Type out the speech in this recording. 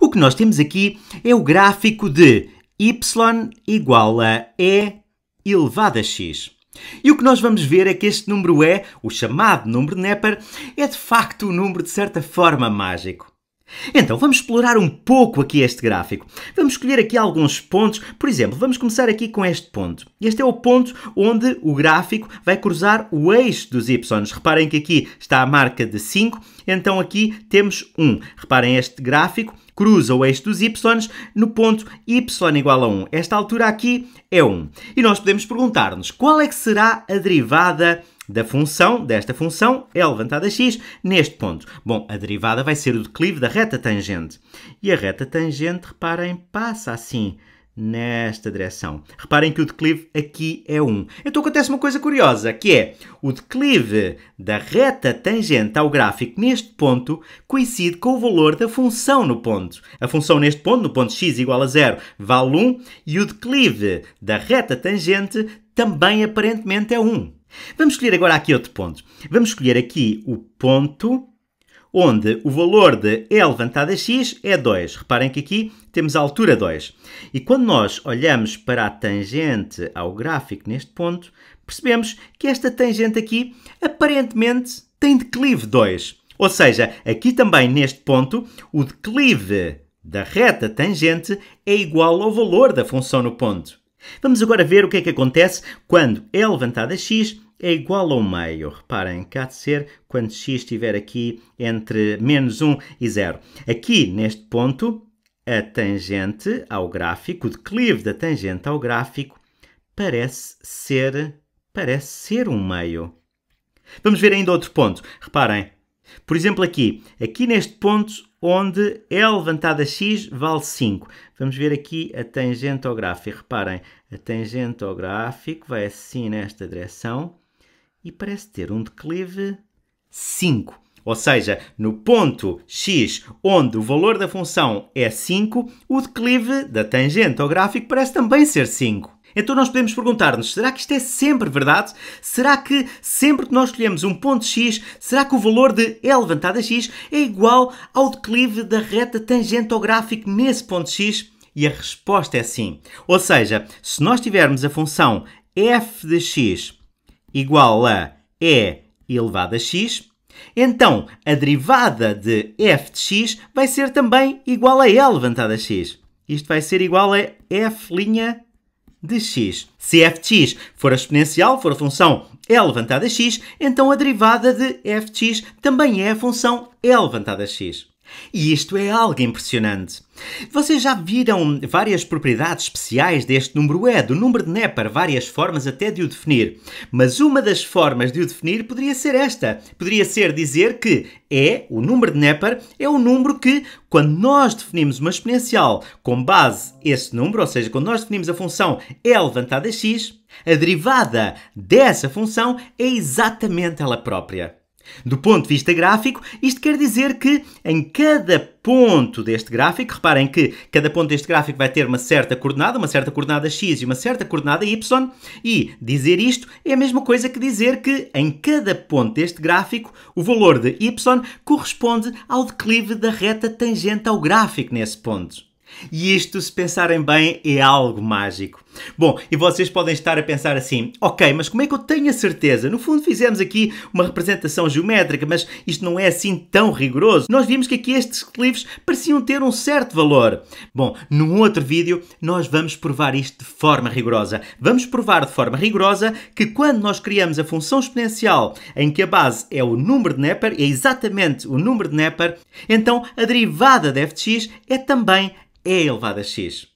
O que nós temos aqui é o gráfico de y igual a e elevado a x. E o que nós vamos ver é que este número e, o chamado número de Neper, é de facto um número de certa forma mágico. Então vamos explorar um pouco aqui este gráfico. Vamos escolher aqui alguns pontos. Por exemplo, vamos começar aqui com este ponto. Este é o ponto onde o gráfico vai cruzar o eixo dos y. Reparem que aqui está a marca de 5, então aqui temos 1. Reparem este gráfico, cruza o eixo dos y no ponto y igual a 1. Esta altura aqui é 1. E nós podemos perguntar-nos qual é que será a derivada da função, desta função, é levantada x, neste ponto. Bom, a derivada vai ser o declive da reta tangente. E a reta tangente, reparem, passa assim nesta direção. Reparem que o declive aqui é 1. Então acontece uma coisa curiosa, que é o declive da reta tangente ao gráfico neste ponto coincide com o valor da função no ponto. A função neste ponto, no ponto x igual a 0, vale 1 e o declive da reta tangente também aparentemente é 1. Vamos escolher agora aqui outro ponto. Vamos escolher aqui o ponto onde o valor de E elevantado a x é 2. Reparem que aqui temos a altura 2. E quando nós olhamos para a tangente ao gráfico neste ponto, percebemos que esta tangente aqui aparentemente tem declive 2. Ou seja, aqui também neste ponto, o declive da reta tangente é igual ao valor da função no ponto. Vamos agora ver o que é que acontece quando E elevantado a x é igual ao meio. Reparem, cá de ser quando x estiver aqui entre menos 1 e 0. Aqui, neste ponto, a tangente ao gráfico, o declive da tangente ao gráfico, parece ser, parece ser um meio. Vamos ver ainda outro ponto. Reparem, por exemplo aqui, aqui neste ponto onde l levantada x vale 5. Vamos ver aqui a tangente ao gráfico. Reparem, a tangente ao gráfico vai assim nesta direção e parece ter um declive 5. Ou seja, no ponto x, onde o valor da função é 5, o declive da tangente ao gráfico parece também ser 5. Então nós podemos perguntar-nos, será que isto é sempre verdade? Será que sempre que nós escolhemos um ponto x, será que o valor de E a x é igual ao declive da reta tangente ao gráfico nesse ponto x? E a resposta é sim. Ou seja, se nós tivermos a função f de x igual a e elevado a x, então a derivada de f de x vai ser também igual a e levantado a x. Isto vai ser igual a f' de x. Se f de x for a exponencial, for a função e elevado a x, então a derivada de f de x também é a função e elevado a x. E isto é algo impressionante. Vocês já viram várias propriedades especiais deste número E, do número de Neper, várias formas até de o definir. Mas uma das formas de o definir poderia ser esta. Poderia ser dizer que E, o número de Neper, é o número que, quando nós definimos uma exponencial com base esse número, ou seja, quando nós definimos a função E levantada a x, a derivada dessa função é exatamente ela própria. Do ponto de vista gráfico, isto quer dizer que em cada ponto deste gráfico, reparem que cada ponto deste gráfico vai ter uma certa coordenada, uma certa coordenada x e uma certa coordenada y, e dizer isto é a mesma coisa que dizer que em cada ponto deste gráfico o valor de y corresponde ao declive da reta tangente ao gráfico nesse ponto. E isto, se pensarem bem, é algo mágico. Bom, e vocês podem estar a pensar assim: ok, mas como é que eu tenho a certeza? No fundo, fizemos aqui uma representação geométrica, mas isto não é assim tão rigoroso. Nós vimos que aqui estes cliffs pareciam ter um certo valor. Bom, num outro vídeo, nós vamos provar isto de forma rigorosa. Vamos provar de forma rigorosa que quando nós criamos a função exponencial em que a base é o número de Neper, é exatamente o número de Neper, então a derivada de f de x é também e elevado a x.